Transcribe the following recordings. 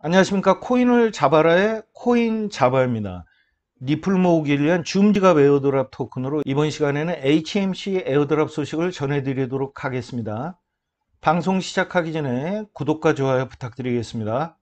안녕하십니까 코인을 잡아라의 코인 잡아입니다 리플 모으기 를 위한 줌지갑 에어드랍 토큰으로 이번 시간에는 HMC 에어드랍 소식을 전해드리도록 하겠습니다 방송 시작하기 전에 구독과 좋아요 부탁드리겠습니다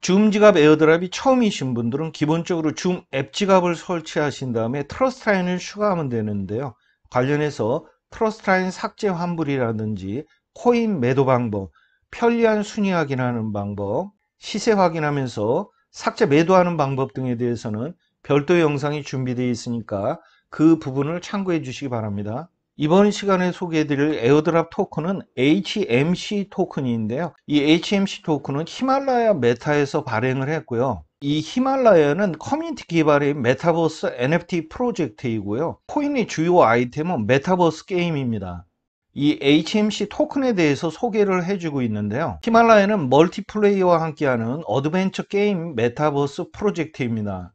줌 지갑 에어드랍이 처음이신 분들은 기본적으로 줌 앱 지갑을 설치하신 다음에 트러스트 라인을 추가하면 되는데요 관련해서 프로스트라인 삭제 환불이라든지 코인 매도 방법, 편리한 순위 확인하는 방법, 시세 확인하면서 삭제 매도하는 방법 등에 대해서는 별도 영상이 준비되어 있으니까 그 부분을 참고해 주시기 바랍니다. 이번 시간에 소개해드릴 에어드랍 토큰은 HMC 토큰인데요. 이 HMC 토큰은 히말라야 메타에서 발행을 했고요. 이 히말라야는 커뮤니티 개발인 메타버스 NFT 프로젝트이고요. 코인의 주요 아이템은 메타버스 게임입니다. 이 HMC 토큰에 대해서 소개를 해주고 있는데요. 히말라야는 멀티플레이와 함께하는 어드벤처 게임 메타버스 프로젝트입니다.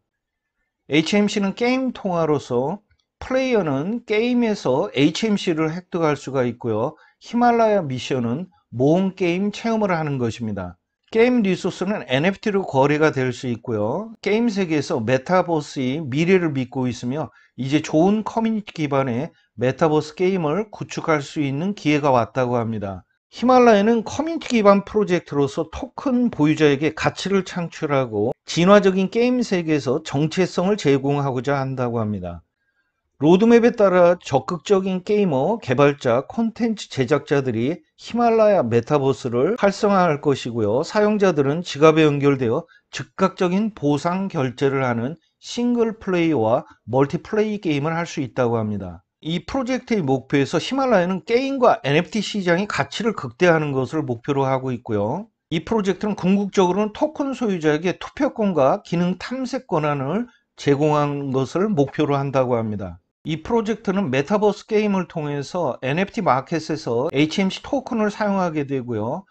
HMC는 게임 통화로서 플레이어는 게임에서 HMC를 획득할 수가 있고요. 히말라야 미션은 모험 게임 체험을 하는 것입니다. 게임 리소스는 NFT로 거래가 될 수 있고요. 게임 세계에서 메타버스의 미래를 믿고 있으며 이제 좋은 커뮤니티 기반의 메타버스 게임을 구축할 수 있는 기회가 왔다고 합니다. 히말라야는 커뮤니티 기반 프로젝트로서 토큰 보유자에게 가치를 창출하고 진화적인 게임 세계에서 정체성을 제공하고자 한다고 합니다. 로드맵에 따라 적극적인 게이머, 개발자, 콘텐츠 제작자들이 히말라야 메타버스를 활성화할 것이고요. 사용자들은 지갑에 연결되어 즉각적인 보상 결제를 하는 싱글 플레이와 멀티플레이 게임을 할 수 있다고 합니다. 이 프로젝트의 목표에서 히말라야는 게임과 NFT 시장의 가치를 극대화하는 것을 목표로 하고 있고요. 이 프로젝트는 궁극적으로는 토큰 소유자에게 투표권과 기능 탐색 권한을 제공한 것을 목표로 한다고 합니다. 이 프로젝트는 메타버스 게임을 통해서 NFT 마켓에서 HMC 토큰을 사용하게 되고요.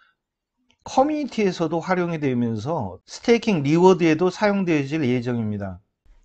커뮤니티에서도 활용이 되면서 스테이킹 리워드에도 사용되어질 예정입니다.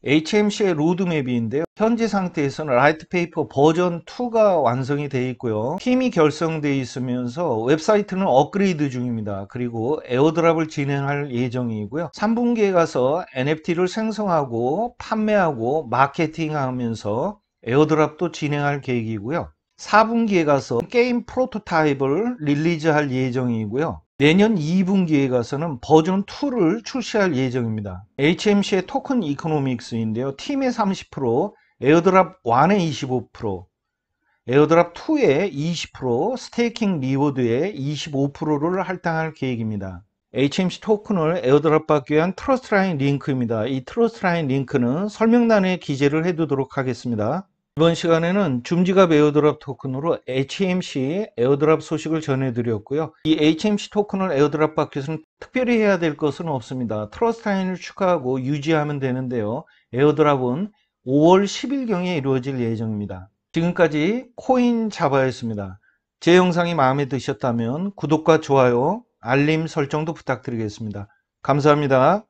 HMC의 로드맵인데요. 현재 상태에서는 라이트 페이퍼 버전 2가 완성이 되어 있고요. 팀이 결성되어 있으면서 웹사이트는 업그레이드 중입니다. 그리고 에어드랍을 진행할 예정이고요. 3분기에 가서 NFT를 생성하고 판매하고 마케팅하면서 에어드랍도 진행할 계획이고요. 4분기에 가서 게임 프로토타입을 릴리즈할 예정이고요. 내년 2분기에 가서는 버전 2를 출시할 예정입니다. HMC의 토큰 이코노믹스인데요. 팀의 30%, 에어드랍 1의 25%, 에어드랍 2의 20%, 스테이킹 리워드의 25%를 할당할 계획입니다. HMC 토큰을 에어드랍 받기 위한 트러스트라인 링크입니다. 이 트러스트라인 링크는 설명란에 기재를 해두도록 하겠습니다. 이번 시간에는 줌지갑 에어드랍 토큰으로 HMC 에어드랍 소식을 전해드렸고요. 이 HMC 토큰을 에어드랍 받기 위해서는 특별히 해야 될 것은 없습니다. 트러스트라인을 추가하고 유지하면 되는데요. 에어드랍은 5월 10일경에 이루어질 예정입니다. 지금까지 코인 자바였습니다. 제 영상이 마음에 드셨다면 구독과 좋아요, 알림 설정도 부탁드리겠습니다. 감사합니다.